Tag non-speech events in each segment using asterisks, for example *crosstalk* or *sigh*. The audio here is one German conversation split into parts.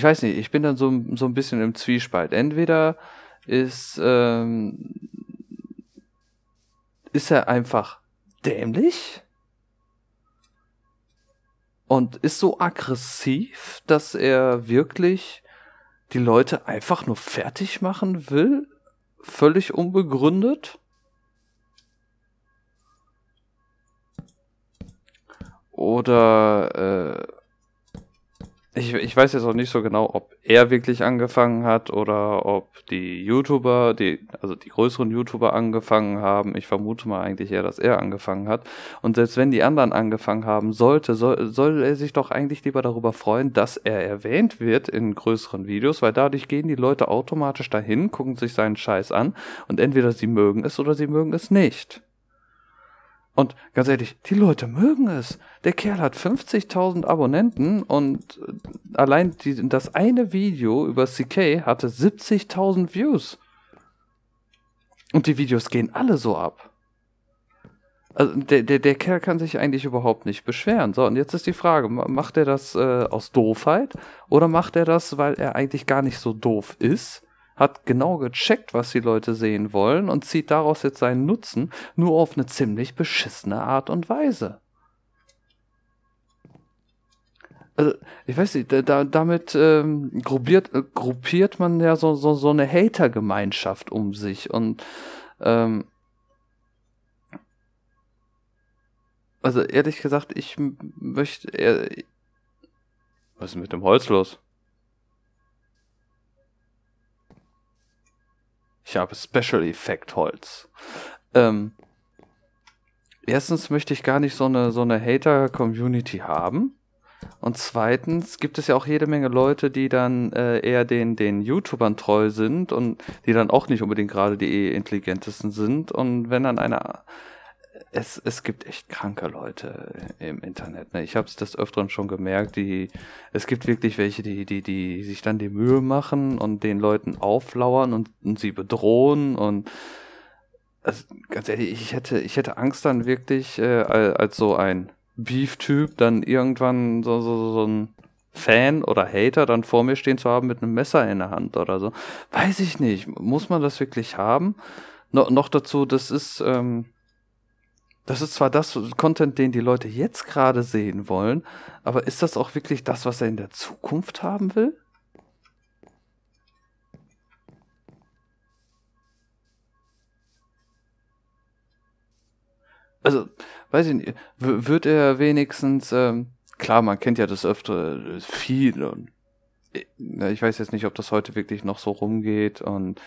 ich weiß nicht, ich bin dann so, so ein bisschen im Zwiespalt. Entweder ist, ähm, ist er einfach dämlich und ist so aggressiv, dass er wirklich die Leute einfach nur fertig machen will, völlig unbegründet. Oder äh, ich, ich weiß jetzt auch nicht so genau, ob er wirklich angefangen hat oder ob die YouTuber, die, also die größeren YouTuber angefangen haben. Ich vermute mal eigentlich eher, dass er angefangen hat. Und selbst wenn die anderen angefangen haben sollte, soll, soll er sich doch eigentlich lieber darüber freuen, dass er erwähnt wird in größeren Videos, weil dadurch gehen die Leute automatisch dahin, gucken sich seinen Scheiß an und entweder sie mögen es oder sie mögen es nicht. Und ganz ehrlich, die Leute mögen es. Der Kerl hat 50.000 Abonnenten und äh, allein die, das eine Video über CK hatte 70.000 Views. Und die Videos gehen alle so ab. Also der, der, der Kerl kann sich eigentlich überhaupt nicht beschweren. So, und jetzt ist die Frage, macht er das äh, aus Doofheit oder macht er das, weil er eigentlich gar nicht so doof ist? hat genau gecheckt, was die Leute sehen wollen und zieht daraus jetzt seinen Nutzen, nur auf eine ziemlich beschissene Art und Weise. Also, ich weiß nicht, da, damit ähm, gruppiert, äh, gruppiert man ja so, so, so eine Hater-Gemeinschaft um sich und ähm, also ehrlich gesagt, ich möchte. Äh, was ist mit dem Holz los? Ich habe Special Effect Holz. Ähm, erstens möchte ich gar nicht so eine, so eine Hater-Community haben. Und zweitens gibt es ja auch jede Menge Leute, die dann äh, eher den, den YouTubern treu sind und die dann auch nicht unbedingt gerade die intelligentesten sind. Und wenn dann einer es, es gibt echt kranke Leute im Internet. Ne? Ich habe es des Öfteren schon gemerkt, die, es gibt wirklich welche, die, die, die sich dann die Mühe machen und den Leuten auflauern und, und sie bedrohen und also, ganz ehrlich, ich hätte, ich hätte Angst dann wirklich äh, als so ein Beef-Typ dann irgendwann so, so, so ein Fan oder Hater dann vor mir stehen zu haben mit einem Messer in der Hand oder so. Weiß ich nicht. Muss man das wirklich haben? No, noch dazu, das ist, ähm, das ist zwar das Content, den die Leute jetzt gerade sehen wollen, aber ist das auch wirklich das, was er in der Zukunft haben will? Also, weiß ich nicht, wird er wenigstens, ähm, klar, man kennt ja das öfter äh, viel und äh, ne, ich weiß jetzt nicht, ob das heute wirklich noch so rumgeht und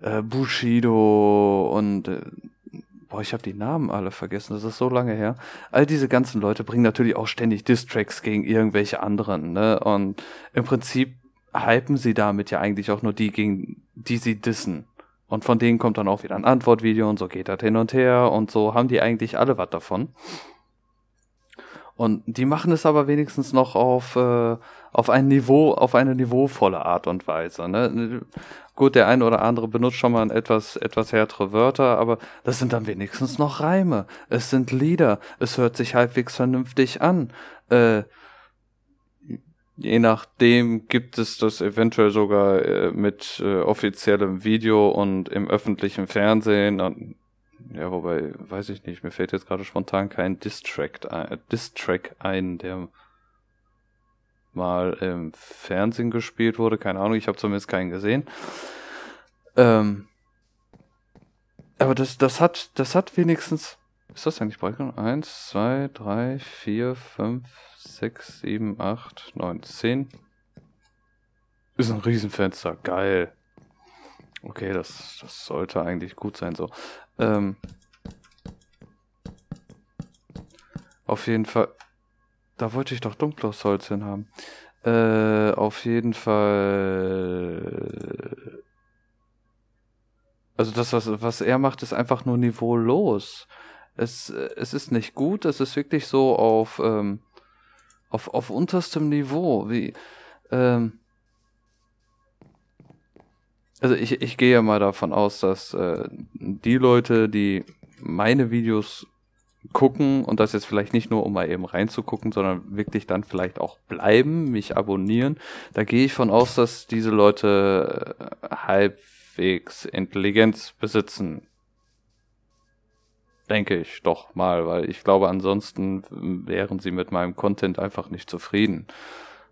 äh, Bushido und äh, boah, ich habe die Namen alle vergessen, das ist so lange her. All diese ganzen Leute bringen natürlich auch ständig Distracks gegen irgendwelche anderen, ne? Und im Prinzip hypen sie damit ja eigentlich auch nur die, gegen die sie dissen. Und von denen kommt dann auch wieder ein Antwortvideo und so geht das hin und her und so haben die eigentlich alle was davon. Und die machen es aber wenigstens noch auf, äh, auf ein Niveau, auf eine niveauvolle Art und Weise. Ne? Gut, der ein oder andere benutzt schon mal etwas, etwas härtere Wörter, aber das sind dann wenigstens noch Reime. Es sind Lieder. Es hört sich halbwegs vernünftig an. Äh, je nachdem gibt es das eventuell sogar äh, mit äh, offiziellem Video und im öffentlichen Fernsehen und ja, wobei, weiß ich nicht, mir fällt jetzt gerade spontan kein äh, Distrack ein, der mal im Fernsehen gespielt wurde. Keine Ahnung, ich habe zumindest keinen gesehen. Ähm, aber das, das hat, das hat wenigstens. Ist das eigentlich Balkan? 1, 2, 3, 4, 5, 6, 7, 8, 9, 10. Ist ein Riesenfenster. Geil. Okay, das, das sollte eigentlich gut sein so. Ähm, auf jeden Fall. Da wollte ich doch dunkles Holz hin haben. Äh, auf jeden Fall. Also das, was, was er macht, ist einfach nur niveaulos. Es, es ist nicht gut, es ist wirklich so auf, ähm, auf, auf unterstem Niveau, wie, ähm, also ich, ich gehe ja mal davon aus, dass äh, die Leute, die meine Videos gucken und das jetzt vielleicht nicht nur, um mal eben reinzugucken, sondern wirklich dann vielleicht auch bleiben, mich abonnieren, da gehe ich von aus, dass diese Leute äh, halbwegs Intelligenz besitzen. Denke ich doch mal, weil ich glaube, ansonsten wären sie mit meinem Content einfach nicht zufrieden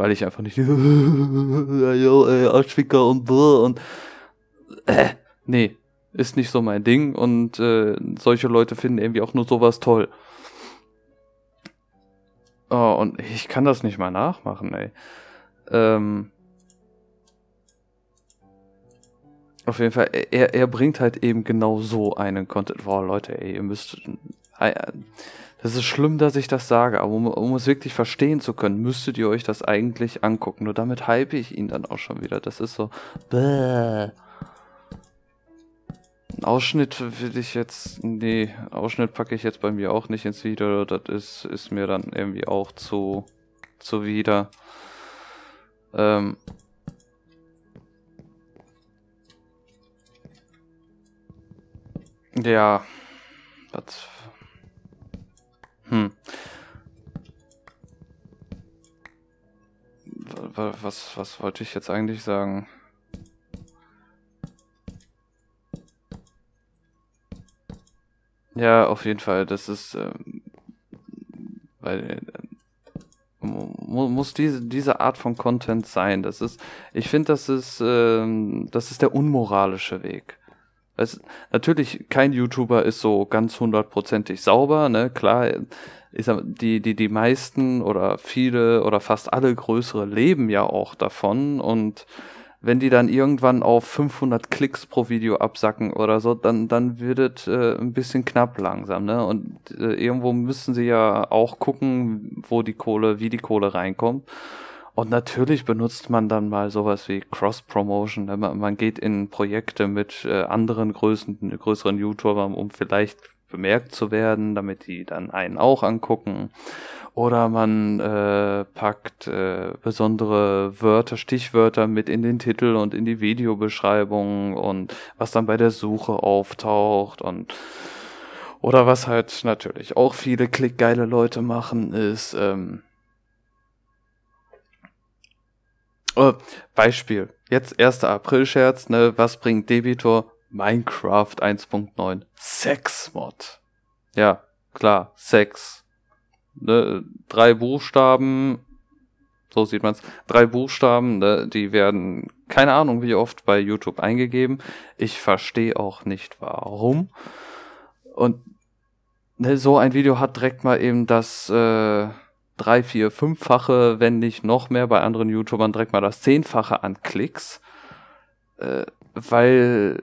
weil ich einfach nicht *laughs* Arschficker und und äh, nee, ist nicht so mein Ding und äh, solche Leute finden irgendwie auch nur sowas toll. Oh, und ich kann das nicht mal nachmachen, ey. Ähm, auf jeden Fall, er, er bringt halt eben genau so einen Content. Boah, Leute, ey, ihr müsst. Äh, das ist schlimm, dass ich das sage, aber um, um, es wirklich verstehen zu können, müsstet ihr euch das eigentlich angucken. Nur damit hype ich ihn dann auch schon wieder. Das ist so. Bäh. Ein Ausschnitt will ich jetzt. Nee, Ausschnitt packe ich jetzt bei mir auch nicht ins Video. Das ist, ist mir dann irgendwie auch zu. zuwider. Ähm. Ja. Was hm. Was, was wollte ich jetzt eigentlich sagen? Ja, auf jeden Fall. Das ist, ähm, weil äh, muss diese diese Art von Content sein. Das ist, ich finde, das ist, ähm, das ist der unmoralische Weg. Es, natürlich, kein YouTuber ist so ganz hundertprozentig sauber, ne? Klar, ich die, die, die meisten oder viele oder fast alle größere leben ja auch davon und wenn die dann irgendwann auf 500 Klicks pro Video absacken oder so, dann, dann wird es äh, ein bisschen knapp langsam, ne? Und äh, irgendwo müssen sie ja auch gucken, wo die Kohle, wie die Kohle reinkommt. Und natürlich benutzt man dann mal sowas wie Cross-Promotion. Ne? Man, man geht in Projekte mit äh, anderen Größen, größeren YouTubern, um vielleicht bemerkt zu werden, damit die dann einen auch angucken. Oder man äh, packt äh, besondere Wörter, Stichwörter mit in den Titel und in die Videobeschreibung und was dann bei der Suche auftaucht und oder was halt natürlich auch viele klickgeile Leute machen, ist ähm, Oh, Beispiel. Jetzt 1. April-Scherz, ne? Was bringt Debitor? Minecraft 1.9. Sex-Mod. Ja, klar, Sex. Ne? Drei Buchstaben, so sieht man's. Drei Buchstaben, ne? die werden, keine Ahnung wie oft, bei YouTube eingegeben. Ich verstehe auch nicht warum. Und ne, so ein Video hat direkt mal eben das. Äh, drei, vier, fünffache, wenn nicht noch mehr, bei anderen YouTubern direkt mal das Zehnfache an Klicks. Äh, weil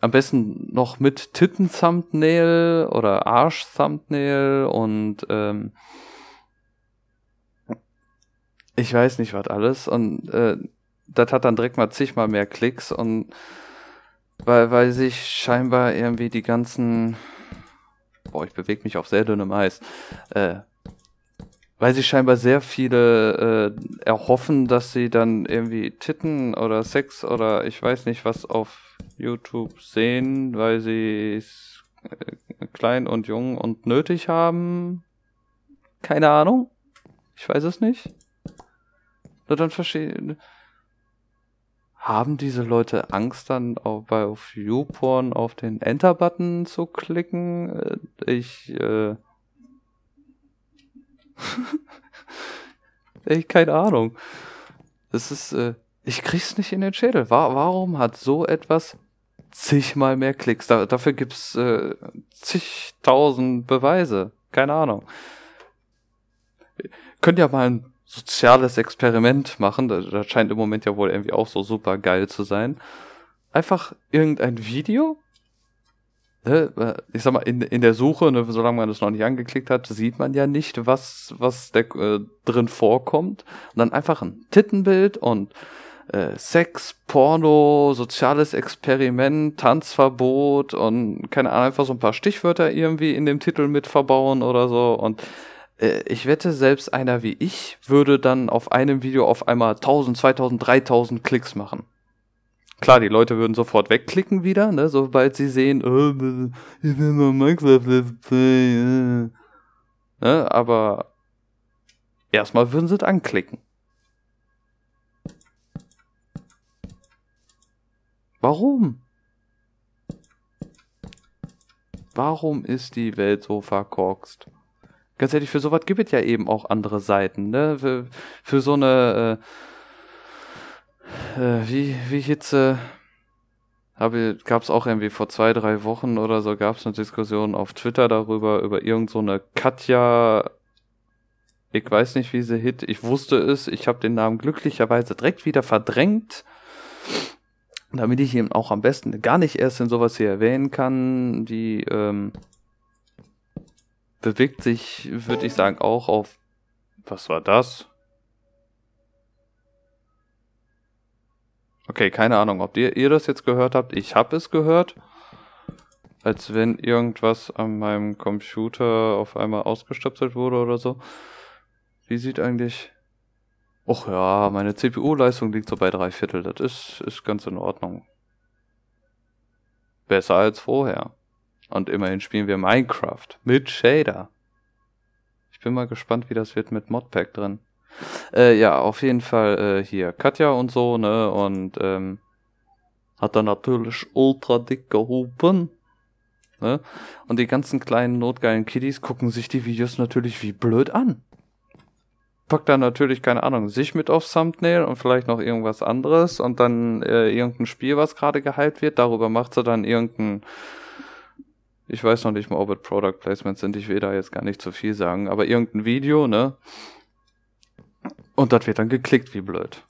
am besten noch mit Titten-Thumbnail oder Arsch-Thumbnail und ähm, ich weiß nicht was alles und äh, das hat dann direkt mal zigmal mehr Klicks und weil, weil sich scheinbar irgendwie die ganzen boah, ich bewege mich auf sehr dünnem Eis, äh, weil sie scheinbar sehr viele äh, erhoffen, dass sie dann irgendwie Titten oder Sex oder ich weiß nicht was auf YouTube sehen, weil sie es äh, klein und jung und nötig haben. Keine Ahnung. Ich weiß es nicht. Na dann verstehe. Haben diese Leute Angst dann auf, auf YouPorn auf den Enter-Button zu klicken? Äh, ich äh, *laughs* Ey, keine Ahnung. Das ist, äh, ich krieg's nicht in den Schädel. War, warum hat so etwas zigmal mehr Klicks? Da, dafür gibt's äh, zigtausend Beweise. Keine Ahnung. Könnt ja mal ein soziales Experiment machen. Das, das scheint im Moment ja wohl irgendwie auch so super geil zu sein. Einfach irgendein Video Ne, äh, ich sag mal, in, in der Suche, ne, solange man das noch nicht angeklickt hat, sieht man ja nicht, was, was der, äh, drin vorkommt. Und dann einfach ein Tittenbild und äh, Sex, Porno, soziales Experiment, Tanzverbot und keine Ahnung, einfach so ein paar Stichwörter irgendwie in dem Titel mit verbauen oder so. Und äh, ich wette, selbst einer wie ich würde dann auf einem Video auf einmal 1000, 2000, 3000 Klicks machen. Klar, die Leute würden sofort wegklicken wieder, ne, sobald sie sehen, oh, ich bin mal Minecraft Let's Play. Ne, aber erstmal würden sie es anklicken. Warum? Warum ist die Welt so verkorkst? Ganz ehrlich, für sowas gibt es ja eben auch andere Seiten, ne? Für, für so eine äh, äh, wie, wie Hitze gab es auch irgendwie vor zwei, drei Wochen oder so, gab es eine Diskussion auf Twitter darüber, über irgendeine so Katja, ich weiß nicht, wie sie hit, ich wusste es, ich habe den Namen glücklicherweise direkt wieder verdrängt, damit ich ihn auch am besten gar nicht erst in sowas hier erwähnen kann, die ähm, bewegt sich, würde ich sagen, auch auf, was war das? Okay, keine Ahnung, ob ihr, ihr das jetzt gehört habt. Ich habe es gehört. Als wenn irgendwas an meinem Computer auf einmal ausgestöpselt wurde oder so. Wie sieht eigentlich... Och ja, meine CPU-Leistung liegt so bei drei Viertel. Das ist, ist ganz in Ordnung. Besser als vorher. Und immerhin spielen wir Minecraft mit Shader. Ich bin mal gespannt, wie das wird mit Modpack drin. Äh, ja, auf jeden Fall äh, hier Katja und so, ne? Und ähm, hat dann natürlich ultra dick gehoben. Ne? Und die ganzen kleinen notgeilen Kiddies gucken sich die Videos natürlich wie blöd an. Packt dann natürlich, keine Ahnung, sich mit aufs Thumbnail und vielleicht noch irgendwas anderes und dann äh, irgendein Spiel, was gerade gehypt wird. Darüber macht sie dann irgendein ich weiß noch nicht mal, ob es Product Placements sind, ich will da jetzt gar nicht zu viel sagen, aber irgendein Video, ne? Und das wird dann geklickt, wie blöd.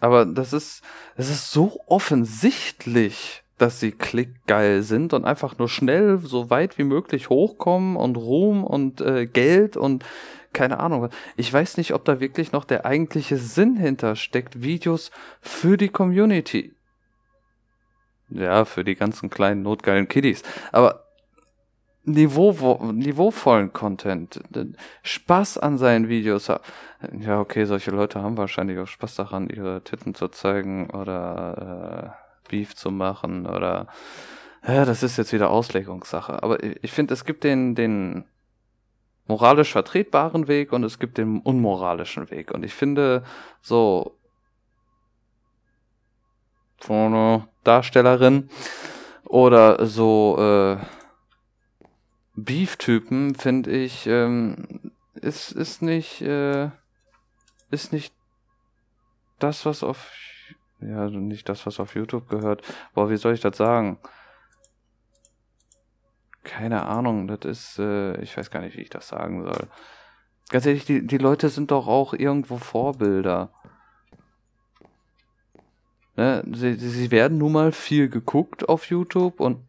Aber das ist, es ist so offensichtlich, dass sie klickgeil sind und einfach nur schnell so weit wie möglich hochkommen und Ruhm und äh, Geld und keine Ahnung. Ich weiß nicht, ob da wirklich noch der eigentliche Sinn hinter steckt, Videos für die Community. Ja, für die ganzen kleinen notgeilen Kiddies. Aber niveau niveauvollen Content, Spaß an seinen Videos Ja, okay, solche Leute haben wahrscheinlich auch Spaß daran, ihre Titten zu zeigen oder äh, Beef zu machen oder ja, das ist jetzt wieder Auslegungssache. Aber ich finde, es gibt den, den moralisch vertretbaren Weg und es gibt den unmoralischen Weg. Und ich finde, so Porno-Darstellerin oder so äh, Beef-Typen, finde ich, ähm, ist, ist nicht, äh, ist nicht das, was auf, ja, nicht das, was auf YouTube gehört. Boah, wie soll ich das sagen? Keine Ahnung, das ist, äh, ich weiß gar nicht, wie ich das sagen soll. Ganz ehrlich, die, die Leute sind doch auch irgendwo Vorbilder. Ne? Sie, sie werden nun mal viel geguckt auf YouTube und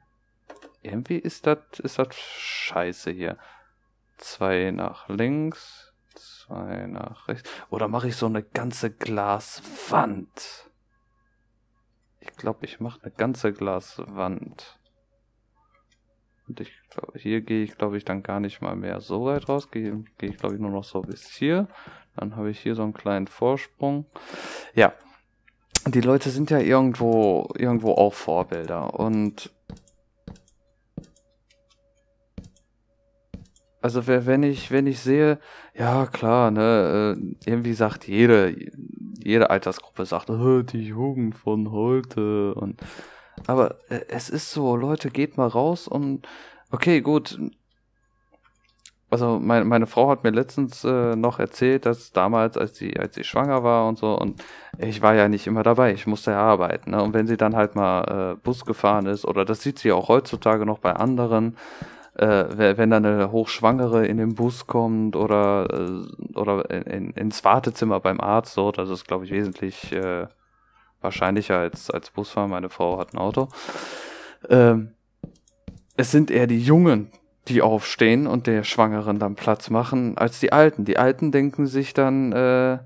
irgendwie ist das ist das scheiße hier. Zwei nach links, zwei nach rechts. Oder mache ich so eine ganze Glaswand? Ich glaube, ich mache eine ganze Glaswand. Und ich glaube, hier gehe ich, glaube ich, dann gar nicht mal mehr so weit raus. Gehe geh ich, glaube ich, nur noch so bis hier. Dann habe ich hier so einen kleinen Vorsprung. Ja. Die Leute sind ja irgendwo, irgendwo auch Vorbilder. Und Also wenn ich, wenn ich sehe, ja klar, ne, äh, irgendwie sagt jede, jede Altersgruppe sagt, oh, die Jugend von heute und aber äh, es ist so, Leute, geht mal raus und okay, gut. Also meine, meine Frau hat mir letztens äh, noch erzählt, dass damals, als sie, als sie schwanger war und so, und ich war ja nicht immer dabei, ich musste ja arbeiten. Ne? Und wenn sie dann halt mal äh, Bus gefahren ist, oder das sieht sie auch heutzutage noch bei anderen, äh, wenn da eine Hochschwangere in den Bus kommt oder, äh, oder in, ins Wartezimmer beim Arzt, so, das ist, glaube ich, wesentlich äh, wahrscheinlicher als, als Busfahren. Meine Frau hat ein Auto. Ähm, es sind eher die Jungen, die aufstehen und der Schwangeren dann Platz machen, als die Alten. Die Alten denken sich dann, äh,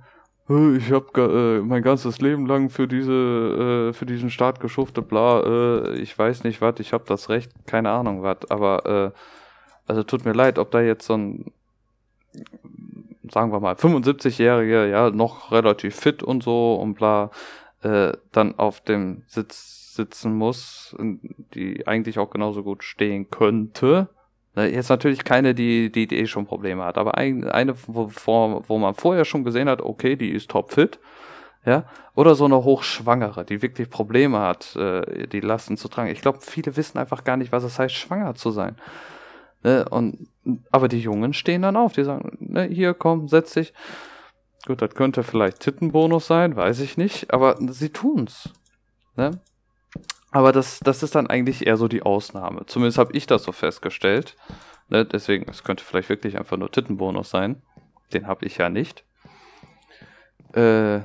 äh, ich habe äh, mein ganzes Leben lang für diese äh, für diesen Staat geschuftet, bla, äh, ich weiß nicht was, ich habe das Recht, keine Ahnung was, aber äh, also tut mir leid, ob da jetzt so ein sagen wir mal 75-jähriger, ja, noch relativ fit und so und bla äh, dann auf dem Sitz sitzen muss, die eigentlich auch genauso gut stehen könnte Ne, jetzt natürlich keine, die, die, die eh schon Probleme hat, aber ein, eine, wo, wo man vorher schon gesehen hat, okay, die ist topfit, ja, oder so eine Hochschwangere, die wirklich Probleme hat, äh, die Lasten zu tragen. Ich glaube, viele wissen einfach gar nicht, was es heißt, schwanger zu sein. Ne? Und, aber die Jungen stehen dann auf, die sagen, ne, hier, komm, setz dich. Gut, das könnte vielleicht Tittenbonus sein, weiß ich nicht, aber sie tun's. Ne? Aber das, das ist dann eigentlich eher so die Ausnahme. Zumindest habe ich das so festgestellt. Ne? Deswegen, es könnte vielleicht wirklich einfach nur Tittenbonus sein. Den habe ich ja nicht. Äh,